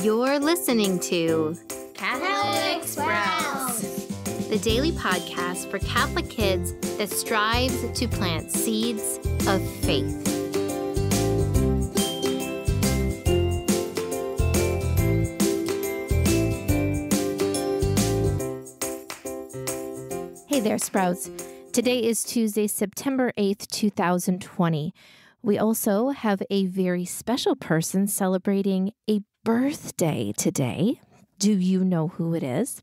You're listening to Catholic Sprouts, the daily podcast for Catholic kids that strives to plant seeds of faith. Hey there, Sprouts. Today is Tuesday, September 8th, 2020. We also have a very special person celebrating a birthday today. Do you know who it is?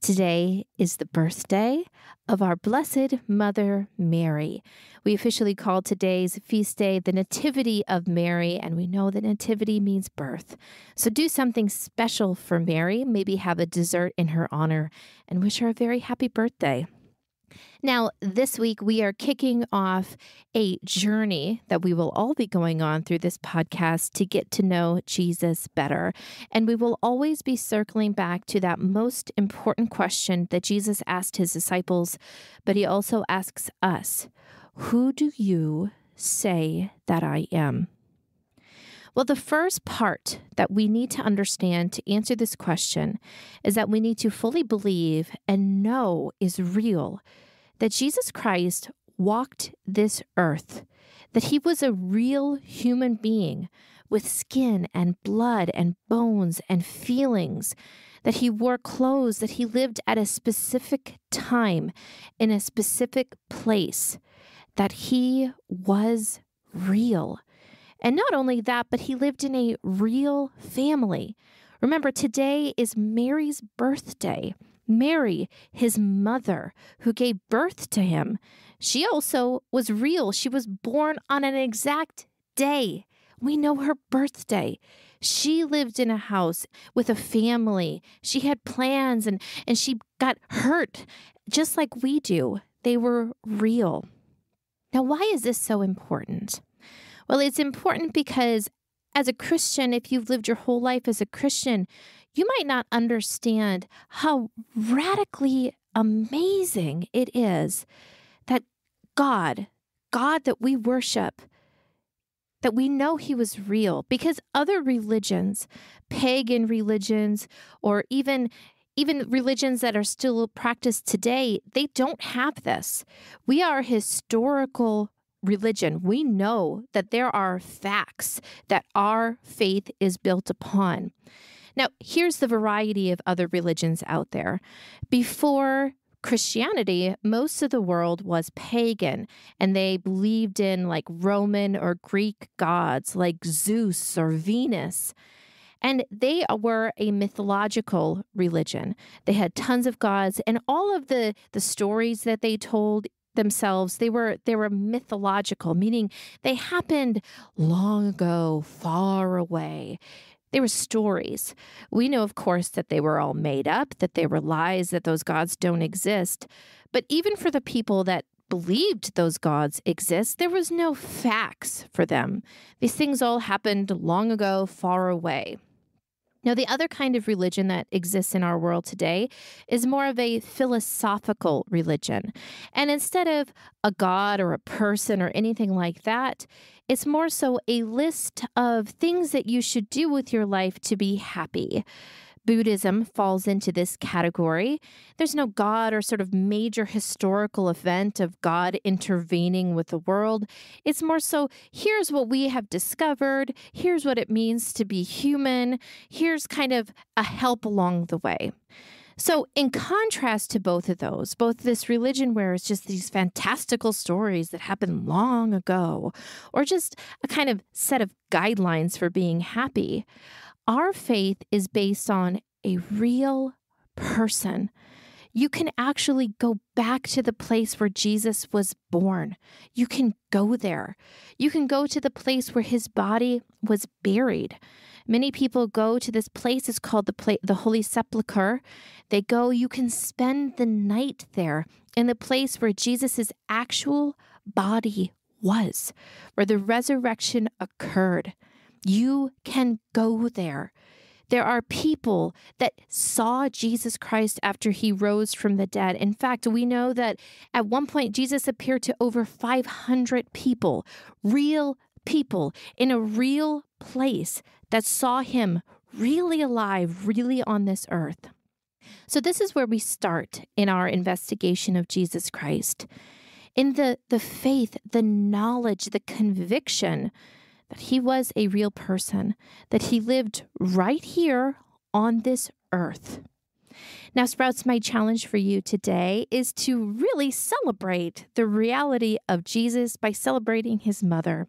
Today is the birthday of our Blessed Mother Mary. We officially call today's feast day the Nativity of Mary, and we know that Nativity means birth. So do something special for Mary, maybe have a dessert in her honor, and wish her a very happy birthday. Now, this week, we are kicking off a journey that we will all be going on through this podcast to get to know Jesus better. And we will always be circling back to that most important question that Jesus asked his disciples, but he also asks us Who do you say that I am? Well, the first part that we need to understand to answer this question is that we need to fully believe and know is real that Jesus Christ walked this earth, that he was a real human being with skin and blood and bones and feelings, that he wore clothes, that he lived at a specific time in a specific place, that he was real. And not only that, but he lived in a real family. Remember, today is Mary's birthday. Mary, his mother, who gave birth to him. She also was real. She was born on an exact day. We know her birthday. She lived in a house with a family. She had plans and, and she got hurt just like we do. They were real. Now, why is this so important? Well, it's important because as a Christian, if you've lived your whole life as a Christian, you might not understand how radically amazing it is that God, God that we worship, that we know he was real because other religions, pagan religions or even even religions that are still practiced today, they don't have this. We are historical religion. We know that there are facts that our faith is built upon. Now, here's the variety of other religions out there. Before Christianity, most of the world was pagan and they believed in like Roman or Greek gods like Zeus or Venus. And they were a mythological religion. They had tons of gods and all of the, the stories that they told themselves they were they were mythological meaning they happened long ago far away they were stories. We know, of course, that they were all made up, that they were lies, that those gods don't exist. But even for the people that believed those gods exist, there was no facts for them. These things all happened long ago, far away. Now, the other kind of religion that exists in our world today is more of a philosophical religion. And instead of a god or a person or anything like that, it's more so a list of things that you should do with your life to be happy. Buddhism falls into this category. There's no God or sort of major historical event of God intervening with the world. It's more so here's what we have discovered, here's what it means to be human, here's kind of a help along the way. So, in contrast to both of those, both this religion where it's just these fantastical stories that happened long ago, or just a kind of set of guidelines for being happy, our faith is based on a real person. You can actually go back to the place where Jesus was born. You can go there. You can go to the place where his body was buried. Many people go to this place. It's called the, pla- the Holy Sepulchre. They go, you can spend the night there in the place where Jesus' actual body was, where the resurrection occurred. You can go there. There are people that saw Jesus Christ after he rose from the dead. In fact, we know that at one point Jesus appeared to over 500 people, real people in a real place that saw him really alive, really on this earth. So, this is where we start in our investigation of Jesus Christ. In the, the faith, the knowledge, the conviction that he was a real person, that he lived right here on this earth. Now, Sprouts, my challenge for you today is to really celebrate the reality of Jesus by celebrating his mother.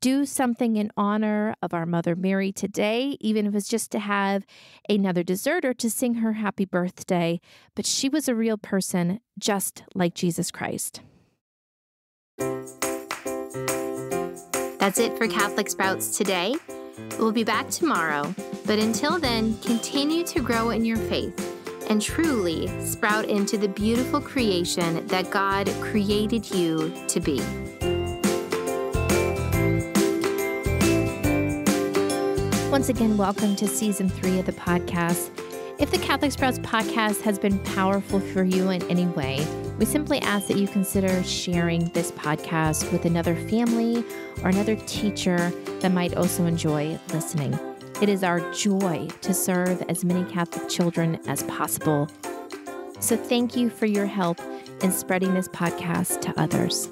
Do something in honor of our Mother Mary today, even if it's just to have another deserter to sing her happy birthday. But she was a real person, just like Jesus Christ. That's it for Catholic Sprouts today. We'll be back tomorrow, but until then, continue to grow in your faith and truly sprout into the beautiful creation that God created you to be. Once again, welcome to season three of the podcast. If the Catholic Sprouts podcast has been powerful for you in any way, we simply ask that you consider sharing this podcast with another family or another teacher that might also enjoy listening. It is our joy to serve as many Catholic children as possible. So thank you for your help in spreading this podcast to others.